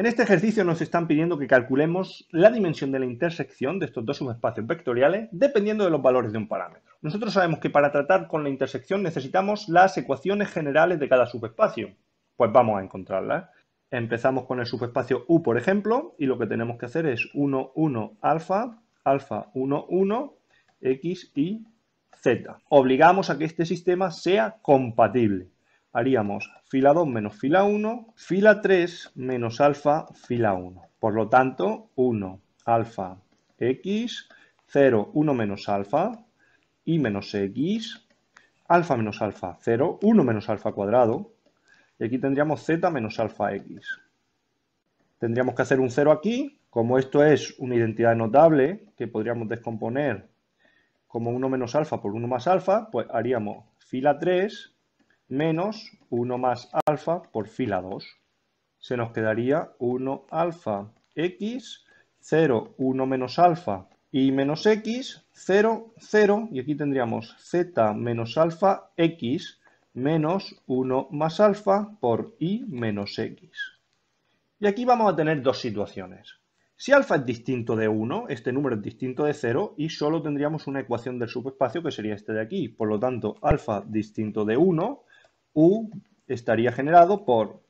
En este ejercicio nos están pidiendo que calculemos la dimensión de la intersección de estos dos subespacios vectoriales dependiendo de los valores de un parámetro. Nosotros sabemos que para tratar con la intersección necesitamos las ecuaciones generales de cada subespacio. Pues vamos a encontrarlas. Empezamos con el subespacio U, por ejemplo, y lo que tenemos que hacer es 1, 1, alfa, alfa, 1, 1, x, y, z. Obligamos a que este sistema sea compatible haríamos fila 2 menos fila 1, fila 3 menos alfa, fila 1. Por lo tanto, 1 alfa x, 0, 1 menos alfa, y menos x, alfa menos alfa 0, 1 menos alfa cuadrado, y aquí tendríamos z menos alfa x. Tendríamos que hacer un 0 aquí, como esto es una identidad notable que podríamos descomponer como 1 menos alfa por 1 más alfa, pues haríamos fila 3 menos 1 más alfa por fila 2. Se nos quedaría 1 alfa x, 0, 1 menos alfa y menos x, 0, 0, y aquí tendríamos z menos alfa x menos 1 más alfa por y menos x. Y aquí vamos a tener dos situaciones. Si alfa es distinto de 1, este número es distinto de 0 y solo tendríamos una ecuación del subespacio que sería este de aquí. Por lo tanto, alfa distinto de 1 U estaría generado por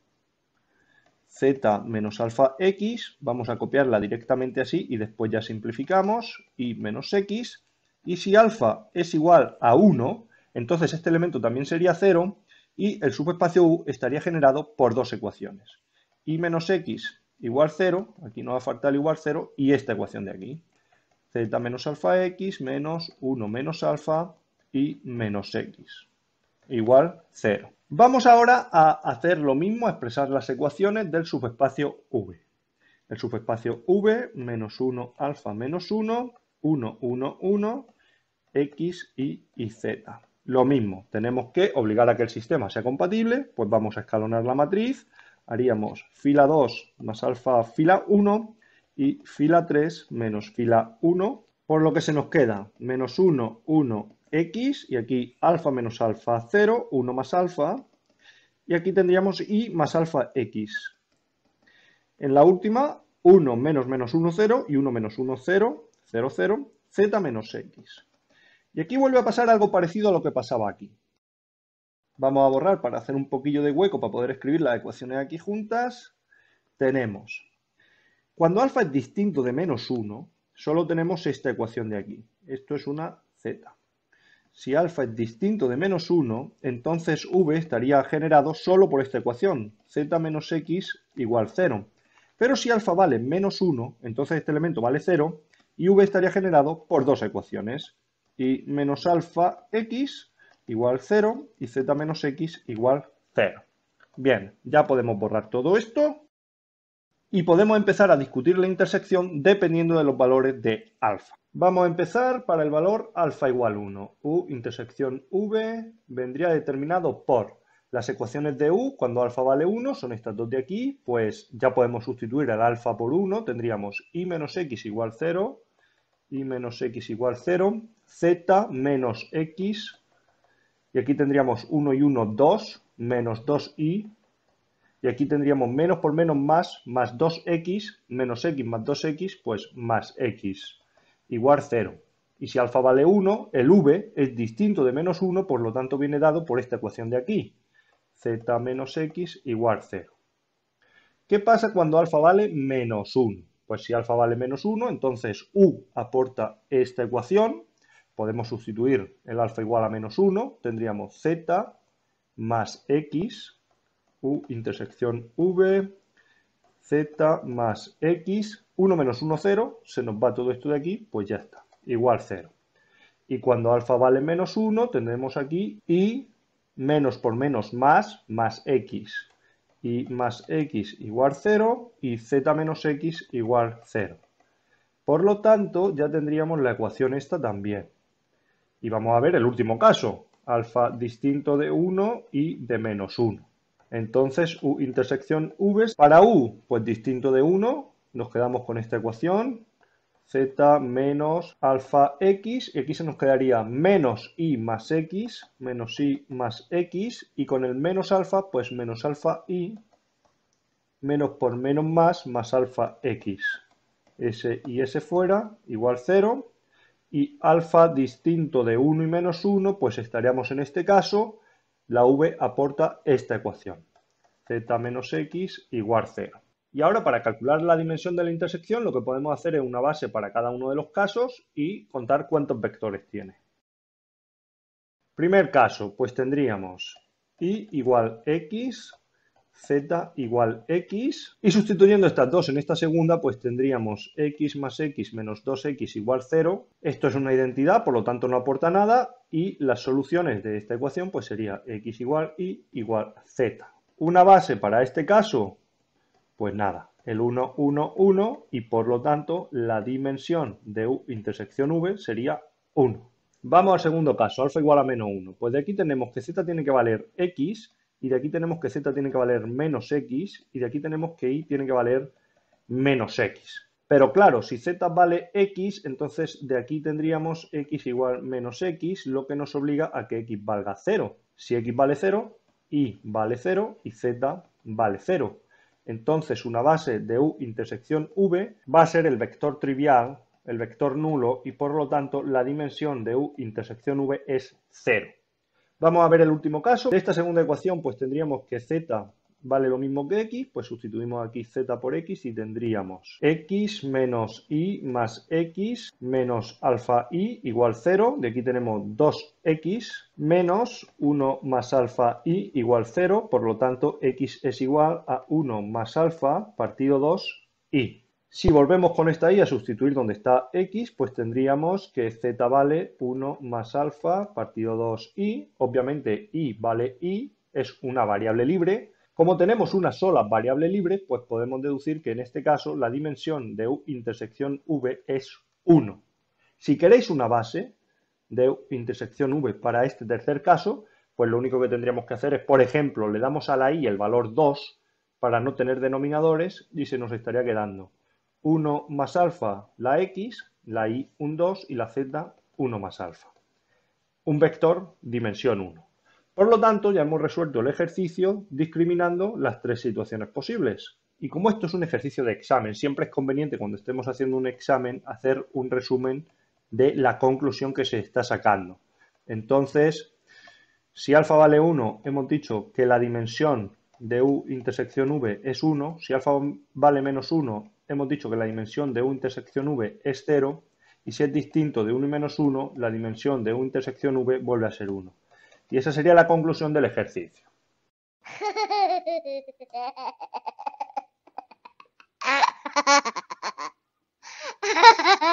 z menos alfa x, vamos a copiarla directamente así y después ya simplificamos, y menos x, y si alfa es igual a 1, entonces este elemento también sería 0, y el subespacio U estaría generado por dos ecuaciones, y menos x igual 0, aquí nos va a faltar igual 0, y esta ecuación de aquí, z menos alfa x menos 1 menos alfa y menos x igual 0. Vamos ahora a hacer lo mismo, a expresar las ecuaciones del subespacio V. El subespacio V, menos 1, alfa, menos 1, 1, 1, 1, x, y, y z. Lo mismo, tenemos que obligar a que el sistema sea compatible, pues vamos a escalonar la matriz, haríamos fila 2 más alfa fila 1 y fila 3 menos fila 1, por lo que se nos queda menos 1, 1, x y aquí alfa menos alfa 0, 1 más alfa y aquí tendríamos y más alfa x. En la última 1 menos menos 1, 0 y 1 menos 1, 0, 0, 0, z menos x. Y aquí vuelve a pasar algo parecido a lo que pasaba aquí. Vamos a borrar para hacer un poquillo de hueco para poder escribir las ecuaciones aquí juntas. Tenemos, cuando alfa es distinto de menos 1, solo tenemos esta ecuación de aquí. Esto es una z. Si alfa es distinto de menos 1, entonces v estaría generado solo por esta ecuación, z menos x igual 0. Pero si alfa vale menos 1, entonces este elemento vale 0 y v estaría generado por dos ecuaciones. Y menos alfa x igual 0 y z menos x igual 0. Bien, ya podemos borrar todo esto y podemos empezar a discutir la intersección dependiendo de los valores de alfa. Vamos a empezar para el valor alfa igual 1. U intersección V vendría determinado por las ecuaciones de U, cuando alfa vale 1, son estas dos de aquí, pues ya podemos sustituir al alfa por 1, tendríamos y menos x igual 0, y menos x igual 0, z menos x, y aquí tendríamos 1 y 1, 2, menos 2y, y aquí tendríamos menos por menos más, más 2x, menos x más 2x, pues más x igual 0. Y si alfa vale 1, el v es distinto de menos 1, por lo tanto viene dado por esta ecuación de aquí, z menos x igual 0. ¿Qué pasa cuando alfa vale menos 1? Pues si alfa vale menos 1, entonces u aporta esta ecuación, podemos sustituir el alfa igual a menos 1, tendríamos z más x, u intersección v, z más x 1 menos 1, 0, se nos va todo esto de aquí, pues ya está, igual 0. Y cuando alfa vale menos 1, tendremos aquí y menos por menos más, más x. Y más x igual 0 y z menos x igual 0. Por lo tanto, ya tendríamos la ecuación esta también. Y vamos a ver el último caso, alfa distinto de 1 y de menos 1. Entonces, U intersección V para U, pues distinto de 1, nos quedamos con esta ecuación, z menos alfa x, y aquí se nos quedaría menos y más x, menos y más x, y con el menos alfa, pues menos alfa y, menos por menos más, más alfa x. S y S fuera, igual 0, y alfa distinto de 1 y menos 1, pues estaríamos en este caso, la v aporta esta ecuación, z menos x igual 0. Y ahora para calcular la dimensión de la intersección lo que podemos hacer es una base para cada uno de los casos y contar cuántos vectores tiene. Primer caso, pues tendríamos y igual x, z igual x y sustituyendo estas dos en esta segunda pues tendríamos x más x menos 2x igual 0. Esto es una identidad por lo tanto no aporta nada y las soluciones de esta ecuación pues sería x igual y igual z. Una base para este caso pues nada, el 1, 1, 1 y por lo tanto la dimensión de intersección V sería 1. Vamos al segundo caso, alfa igual a menos 1. Pues de aquí tenemos que z tiene que valer x y de aquí tenemos que z tiene que valer menos x y de aquí tenemos que y tiene que valer menos x. Pero claro, si z vale x, entonces de aquí tendríamos x igual menos x, lo que nos obliga a que x valga 0. Si x vale 0, y vale 0 y z vale 0. Entonces una base de U intersección V va a ser el vector trivial, el vector nulo, y por lo tanto la dimensión de U intersección V es cero. Vamos a ver el último caso. De esta segunda ecuación pues tendríamos que Z vale lo mismo que x, pues sustituimos aquí z por x y tendríamos x menos y más x menos alfa y igual 0. De aquí tenemos 2x menos 1 más alfa y igual 0. Por lo tanto, x es igual a 1 más alfa partido 2y. Si volvemos con esta y a sustituir donde está x, pues tendríamos que z vale 1 más alfa partido 2 y. Obviamente y vale y, es una variable libre, como tenemos una sola variable libre, pues podemos deducir que en este caso la dimensión de U intersección V es 1. Si queréis una base de intersección V para este tercer caso, pues lo único que tendríamos que hacer es, por ejemplo, le damos a la i el valor 2 para no tener denominadores y se nos estaría quedando 1 más alfa la x, la y un 2 y la z 1 más alfa. Un vector dimensión 1. Por lo tanto, ya hemos resuelto el ejercicio discriminando las tres situaciones posibles. Y como esto es un ejercicio de examen, siempre es conveniente cuando estemos haciendo un examen hacer un resumen de la conclusión que se está sacando. Entonces, si alfa vale 1, hemos dicho que la dimensión de U intersección V es 1. Si alfa vale menos 1, hemos dicho que la dimensión de U intersección V es 0. Y si es distinto de 1 y menos 1, la dimensión de U intersección V vuelve a ser 1. Y esa sería la conclusión del ejercicio.